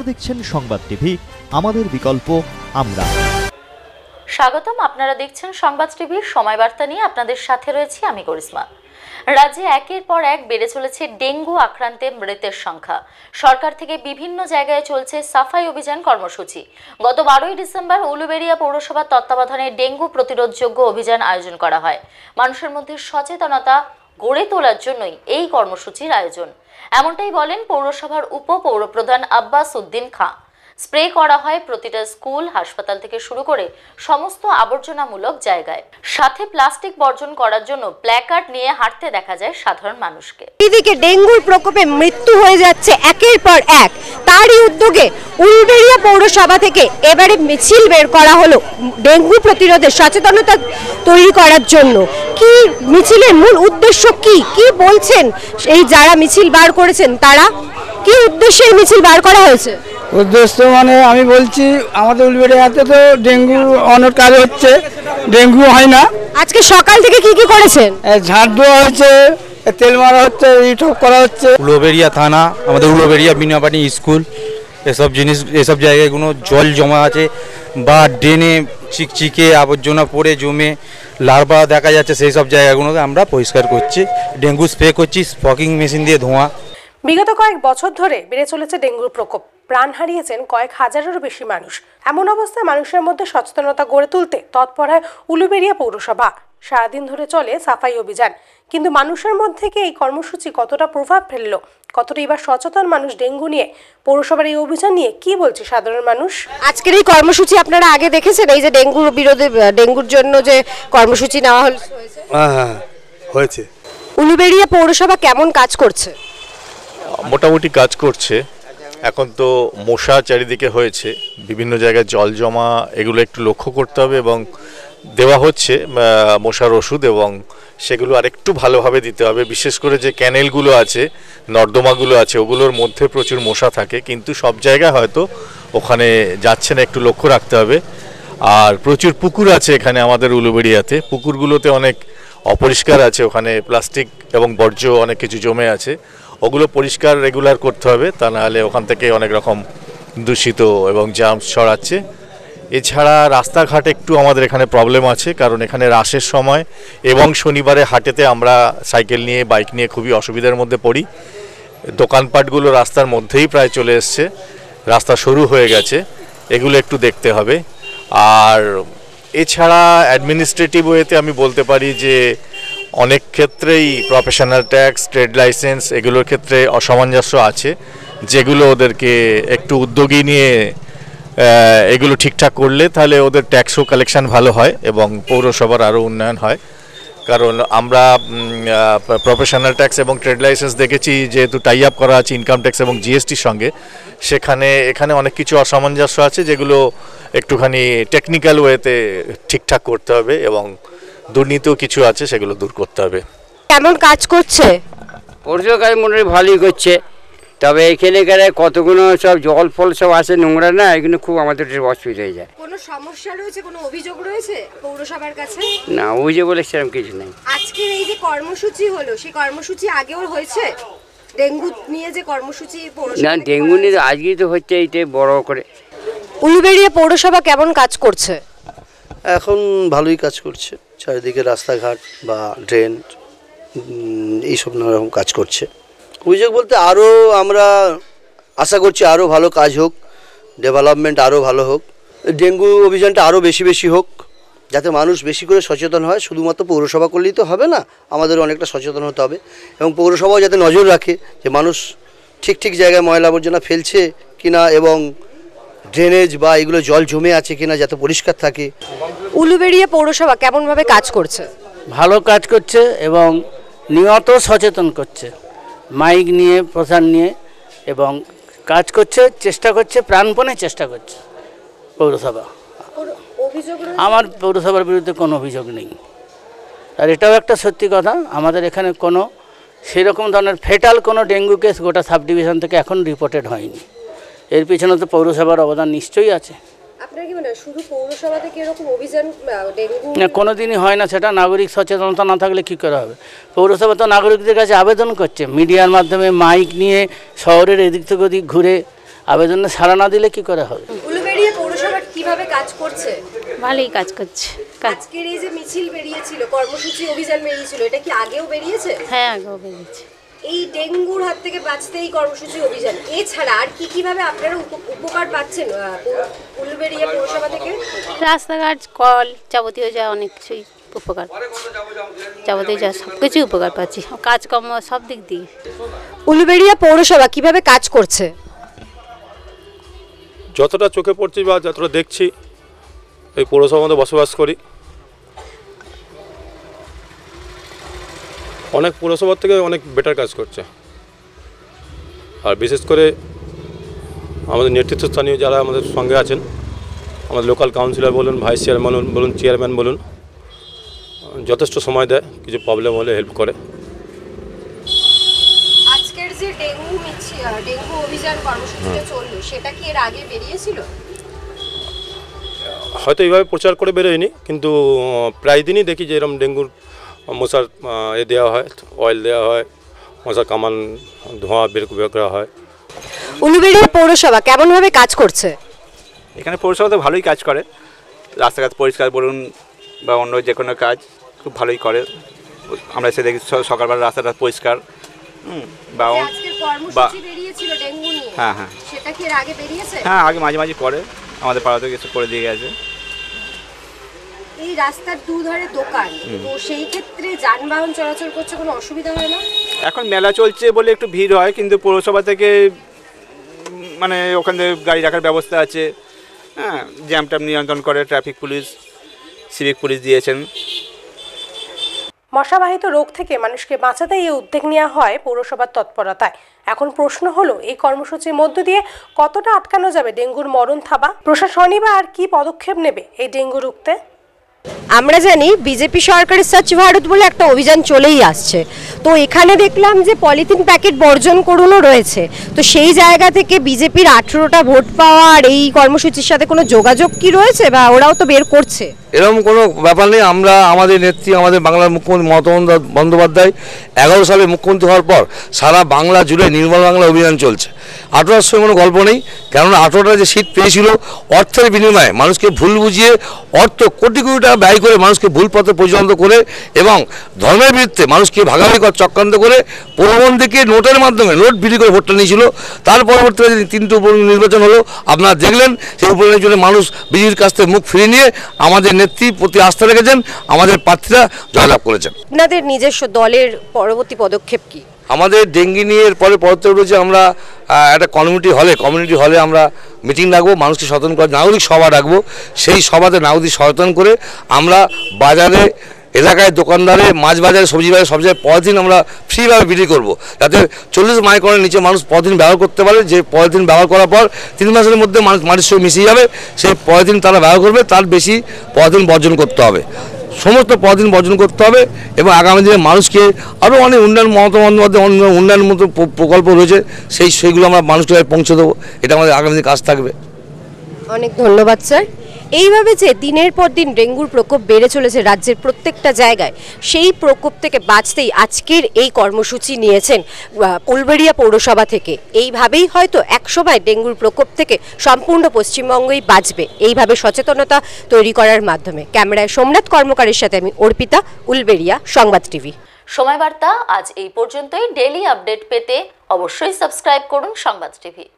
আপনারা দেখছেন সংবাদ টিভি আমাদের বিকল্প আমরা স্বাগতম আপনারা দেখছেন সংবাদ টিভির সময় বার্তা নিয়ে আপনাদের সাথে রয়েছি আমি করিসমা রাজ্যে একের পর এক বেড়ে চলেছে ডেঙ্গু আক্রান্তে মৃতের সংখ্যা সরকার থেকে বিভিন্ন জায়গায় চলছে সাফাই অভিযান কর্মসূচি গত বারোই ডিসেম্বর উলুবেড়িয়া পৌরসভার তত্ত্বাবধানে ডেঙ্গু প্রতিরোধযোগ্য অভিযান আয়োজন করা হয় মানুষের মধ্যে সচেতনতা গড়ে তোলার জন্যই এই কর্মসূচির আয়োজন এমনটাই বলেন পৌরসভার উপপৌরপ্রধান আব্বাস উদ্দিন খাঁ স্প্রে করা হয় প্রতিটা স্কুল হাসপাতাল থেকে শুরু করে সমস্ত আবর্জনামূলক জায়গায় সাথে প্লাস্টিক বর্জন করার জন্য প্ল্যাকার্ড নিয়ে হাঁটতে দেখা যায় সাধারণ মানুষকে এদিকে ডেঙ্গুর প্রকোপে মৃত্যু হয়ে যাচ্ছে একের পর এক তারই উদ্যোগে উলবেড়িয়া পৌরসভা থেকে এবারে মিছিল বের করা হলো ডেঙ্গু প্রতিরোধে সচেতনতা তৈরি করার জন্য কি মিছিলের মূল উদ্দেশ্য কি কি বলছেন এই যারা মিছিল বার করেছেন তারা কি উদ্দেশ্যে এই মিছিল বার করা হয়েছে উদ্দেশ্য মানে আমি বলছি আমাদের উলবেড়িয়াতে তো ডেঙ্গু অনেক কাজ হচ্ছে ডেঙ্গু হয় না আজকে সকাল থেকে কি কি করেছেন ঝাড় দেওয়া হয়েছে তেল মারা হচ্ছে ইটক করা হচ্ছে উলবেড়িয়া থানা আমাদের উলবেড়িয়া বিনাপানি স্কুল এসব জিনিস এসব জায়গায় কোনো জল জমা আছে বা ড্রেনে চিকচিকে আবর্জনা পড়ে জমে লার্ভা দেখা যাচ্ছে সেই সব জায়গাগুলোকে আমরা পরিষ্কার করছি ডেঙ্গু স্প্রে করছি স্পকিং মেশিন দিয়ে ধোঁয়া বিগত কয়েক বছর ধরে বেড়ে চলেছে ডেঙ্গুর প্রকোপ প্রাণ হারিয়েছেন কয়েক হাজারেরও বেশি মানুষ এমন অবস্থায় মানুষের মধ্যে সচেতনতা গড়ে তুলতে তৎপর হয় উলুবেড়িয়া পৌরসভা সারাদিন ধরে চলে সাফাই অভিযান কিন্তু মানুষের মধ্যে এই কর্মসূচি কতটা প্রভাব ফেললো কতটা এবার সচেতন মানুষ ডেঙ্গু নিয়ে পৌরসভার এই অভিযান নিয়ে কি বলছে সাধারণ মানুষ আজকের এই কর্মসূচি আপনারা আগে দেখেছেন এই যে ডেঙ্গুর বিরোধে ডেঙ্গুর জন্য যে কর্মসূচি নেওয়া হল হ্যাঁ, হ্যাঁ, হয়েছে উলুবেড়িয়া পৌরসভা কেমন কাজ করছে মোটামুটি কাজ করছে এখন তো মশা চারিদিকে হয়েছে বিভিন্ন জায়গায় জল জমা এগুলো একটু লক্ষ্য করতে হবে এবং দেওয়া হচ্ছে মশার ওষুধ এবং সেগুলো আরেকটু ভালোভাবে দিতে হবে বিশেষ করে যে ক্যানেলগুলো আছে নর্দমাগুলো আছে ওগুলোর মধ্যে প্রচুর মশা থাকে কিন্তু সব জায়গায় হয়তো ওখানে যাচ্ছে না একটু লক্ষ্য রাখতে হবে আর প্রচুর পুকুর আছে এখানে আমাদের উলুবেড়িয়াতে পুকুরগুলোতে অনেক অপরিষ্কার আছে ওখানে প্লাস্টিক এবং বর্জ্য অনেক কিছু জমে আছে ওগুলো পরিষ্কার রেগুলার করতে হবে তা নাহলে ওখান থেকে অনেক রকম দূষিত এবং জাম ছড়াচ্ছে এছাড়া রাস্তাঘাট একটু আমাদের এখানে প্রবলেম আছে কারণ এখানে রাশের সময় এবং শনিবারে হাটেতে আমরা সাইকেল নিয়ে বাইক নিয়ে খুবই অসুবিধার মধ্যে পড়ি দোকানপাটগুলো রাস্তার মধ্যেই প্রায় চলে এসছে রাস্তা সরু হয়ে গেছে এগুলো একটু দেখতে হবে আর এছাড়া অ্যাডমিনিস্ট্রেটিভ ওয়েতে আমি বলতে পারি যে অনেক ক্ষেত্রেই প্রফেশনাল ট্যাক্স ট্রেড লাইসেন্স এগুলোর ক্ষেত্রে অসামঞ্জস্য আছে যেগুলো ওদেরকে একটু উদ্যোগী নিয়ে এগুলো ঠিকঠাক করলে তাহলে ওদের ট্যাক্সও কালেকশান ভালো হয় এবং পৌরসভার আরও উন্নয়ন হয় কারণ আমরা প্রফেশনাল ট্যাক্স এবং ট্রেড লাইসেন্স দেখেছি যেহেতু টাই আপ করা আছে ইনকাম ট্যাক্স এবং জিএসটির সঙ্গে সেখানে এখানে অনেক কিছু অসামঞ্জস্য আছে যেগুলো একটুখানি টেকনিক্যাল ওয়েতে ঠিকঠাক করতে হবে এবং দুর্নীতিও কিছু আছে সেগুলো দূর করতে হবে কেমন কাজ করছে মনে হয় ভালোই করছে তবে এখানে গেলে কতগুলো সব জল ফল সব আসে নোংরা না এগুলো খুব আমাদের অসুবিধা হয়ে যায় কোনো সমস্যা রয়েছে কোনো অভিযোগ রয়েছে পৌরসভার কাছে না অভিযোগ বলে সেরকম কিছু নেই আজকের এই যে কর্মসূচি হলো সেই কর্মসূচি আগেও হয়েছে ডেঙ্গু নিয়ে যে কর্মসূচি না ডেঙ্গু নিয়ে আজকেই তো হচ্ছে এইটাই বড় করে উলুবেড়িয়া পৌরসভা কেমন কাজ করছে এখন ভালোই কাজ করছে চারিদিকে রাস্তাঘাট বা ড্রেন এইসব নানা রকম কাজ করছে অভিযোগ বলতে আরও আমরা আশা করছি আরও ভালো কাজ হোক ডেভেলপমেন্ট আরও ভালো হোক ডেঙ্গু অভিযানটা আরও বেশি বেশি হোক যাতে মানুষ বেশি করে সচেতন হয় শুধুমাত্র পৌরসভা করলেই তো হবে না আমাদের অনেকটা সচেতন হতে হবে এবং পৌরসভাও যাতে নজর রাখে যে মানুষ ঠিক ঠিক জায়গায় ময়লা আবর্জনা ফেলছে কিনা এবং ড্রেনেজ বা এগুলো জল জমে আছে কিনা যাতে পরিষ্কার থাকে উলুবেড়িয়া পৌরসভা কেমনভাবে কাজ করছে ভালো কাজ করছে এবং নিয়ত সচেতন করছে মাইক নিয়ে প্রচার নিয়ে এবং কাজ করছে চেষ্টা করছে প্রাণপণে চেষ্টা করছে পৌরসভা আমার পৌরসভার বিরুদ্ধে কোনো অভিযোগ নেই আর এটাও একটা সত্যি কথা আমাদের এখানে কোনো সেরকম ধরনের ফেটাল কোনো ডেঙ্গু কেস গোটা সাব ডিভিশন থেকে এখন রিপোর্টেড হয়নি এর পিছনে তো পৌরসভার অবদান নিশ্চয়ই আছে কোনোদিনই হয় না সেটা নাগরিক সচেতনতা না থাকলে কী করা হবে পৌরসভা তো নাগরিকদের কাছে আবেদন করছে মিডিয়ার মাধ্যমে মাইক নিয়ে শহরের এদিক থেকে ওদিক ঘুরে আবেদন সারা না দিলে কী করা হবে কাজ করছে ভালোই এই ডেঙ্গুর হাত থেকে বাঁচতে এই কর্মসূচি অভিযান এছাড়া আর কি কিভাবে আপনারা উপকার পাচ্ছেন উলবেড়িয়া পৌরসভা থেকে রাস্তাঘাট কল যাবতীয় যা অনেক কিছুই উপকার যাবতীয় যা সব কিছুই উপকার পাচ্ছি কাজকর্ম সব দিক দিয়ে উলবেড়িয়া পৌরসভা কিভাবে কাজ করছে যতটা চোখে পড়ছি বা যতটা দেখছি এই পৌরসভা মধ্যে বসবাস করি অনেক পুরসভার থেকে অনেক বেটার কাজ করছে আর বিশেষ করে আমাদের নেতৃত্বস্থানীয় যারা আমাদের সঙ্গে আছেন আমাদের লোকাল কাউন্সিলর বলুন ভাইস চেয়ারম্যান বলুন চেয়ারম্যান বলুন যথেষ্ট সময় দেয় কিছু প্রবলেম হলে হেল্প করে হয়তো এইভাবে প্রচার করে বেরোয়নি কিন্তু প্রায় দিনই দেখি যে এরকম ডেঙ্গুর মশার এ দেওয়া হয় অয়েল দেওয়া হয় মশার কামান ধোঁয়া বের করা হয় উলুবেড়ি পৌরসভা কেমনভাবে কাজ করছে এখানে পৌরসভা তো ভালোই কাজ করে রাস্তাঘাট পরিষ্কার বলুন বা অন্য যে কোনো কাজ খুব ভালোই করে আমরা এসে দেখি সকালবেলা রাস্তাটা পরিষ্কার বা বা হ্যাঁ হ্যাঁ হ্যাঁ আগে মাঝে মাঝে করে আমাদের পাড়াতে কিছু করে দিয়ে গেছে এই রাস্তার দুধারে দোকান তো সেই ক্ষেত্রে যানবাহন চলাচল করছে কোনো অসুবিধা হয় না এখন মেলা চলছে বলে একটু ভিড় হয় কিন্তু পৌরসভা থেকে মানে ওখান থেকে গাড়ি রাখার ব্যবস্থা আছে হ্যাঁ জ্যাম ট্যাম নিয়ন্ত্রণ করে ট্রাফিক পুলিশ সিভিক পুলিশ দিয়েছেন মশাবাহিত রোগ থেকে মানুষকে বাঁচাতে এই উদ্যোগ নেওয়া হয় পৌরসভার তৎপরতায় এখন প্রশ্ন হলো এই কর্মসূচির মধ্য দিয়ে কতটা আটকানো যাবে ডেঙ্গুর মরণ থাবা প্রশাসনই বা আর কি পদক্ষেপ নেবে এই ডেঙ্গু রুখতে আমরা জানি বিজেপি সরকারের স্বচ্ছ ভারত বলে একটা অভিযান চলেই আসছে তো এখানে দেখলাম যে পলিথিন প্যাকেট বর্জন করুনও রয়েছে তো সেই জায়গা থেকে বিজেপির আঠেরোটা ভোট পাওয়া আর এই কর্মসূচির সাথে কোনো যোগাযোগ কি রয়েছে বা ওরাও তো বের করছে এরকম কোনো ব্যাপার নেই আমরা আমাদের নেত্রী আমাদের বাংলার মুখ্যমন্ত্রী মমতা বন্দ্যোপাধ্যায় এগারো সালে মুখ্যমন্ত্রী হওয়ার পর সারা বাংলা জুড়ে নির্মল বাংলা অভিযান চলছে আঠারোর সঙ্গে কোনো গল্প নেই কেননা আঠারোটা যে শীত পেয়েছিল অর্থের বিনিময়ে মানুষকে ভুল বুঝিয়ে অর্থ কোটি কোটি টাকা ব্যয় করে মানুষকে ভুল পথে পরিচালিত করে এবং ধর্মের বিরুদ্ধে মানুষকে ভাগাভাগি কর চক্রান্ত করে প্রবন্ধীকে নোটের মাধ্যমে নোট বিলি করে ভোটটা নিয়েছিল তার পরবর্তীতে তিনটে উপ নির্বাচন হলো আপনারা দেখলেন সেই উপনির্বাচনে মানুষ বিজেপির কাছ থেকে মুখ ফিরিয়ে নিয়ে আমাদের নেত্রী প্রতি আস্থা রেখেছেন আমাদের প্রার্থীরা জয়লাভ করেছেন আপনাদের নিজস্ব দলের পরবর্তী পদক্ষেপ কি আমাদের ডেঙ্গি নিয়ে এরপরে পদক্ষেপ রয়েছে আমরা একটা কমিউনিটি হলে কমিউনিটি হলে আমরা মিটিং রাখবো মানুষকে সচেতন করে নাগরিক সভা রাখবো সেই সভাতে নাগরিক সচেতন করে আমরা বাজারে এলাকায় দোকানদারে মাছ বাজারে সবজি বাজারে সব জায়গায় দিন আমরা ফ্রিভাবে বিক্রি করব যাতে চল্লিশ মাইক্রনের নিচে মানুষ পরদিন ব্যবহার করতে পারে যে পরের দিন ব্যবহার করার পর তিন মাসের মধ্যে মানুষ মাটির সঙ্গে মিশিয়ে যাবে সে পরের দিন তারা ব্যবহার করবে তার বেশি দিন বর্জন করতে হবে সমস্ত পরদিন বর্জন করতে হবে এবং আগামী দিনে মানুষকে আরও অনেক উন্নয়ন মমতা বন্দ্যোপাধ্যায় অন্য উন্নয়ন মতো প্রকল্প রয়েছে সেই সেইগুলো আমরা মানুষকে পৌঁছে দেবো এটা আমাদের আগামী দিনে কাজ থাকবে অনেক ধন্যবাদ স্যার এইভাবে যে দিনের পর দিন ডেঙ্গুর প্রকোপ বেড়ে চলেছে রাজ্যের প্রত্যেকটা জায়গায় সেই প্রকোপ থেকে বাঁচতেই আজকের এই কর্মসূচি নিয়েছেন উলবেড়িয়া পৌরসভা থেকে এইভাবেই হয়তো একসময় ডেঙ্গুর প্রকোপ থেকে সম্পূর্ণ পশ্চিমবঙ্গই বাঁচবে এইভাবে সচেতনতা তৈরি করার মাধ্যমে ক্যামেরায় সোমনাথ কর্মকারের সাথে আমি অর্পিতা উলবেড়িয়া সংবাদ টিভি সময় বার্তা আজ এই পর্যন্তই ডেলি আপডেট পেতে অবশ্যই সাবস্ক্রাইব করুন সংবাদ টিভি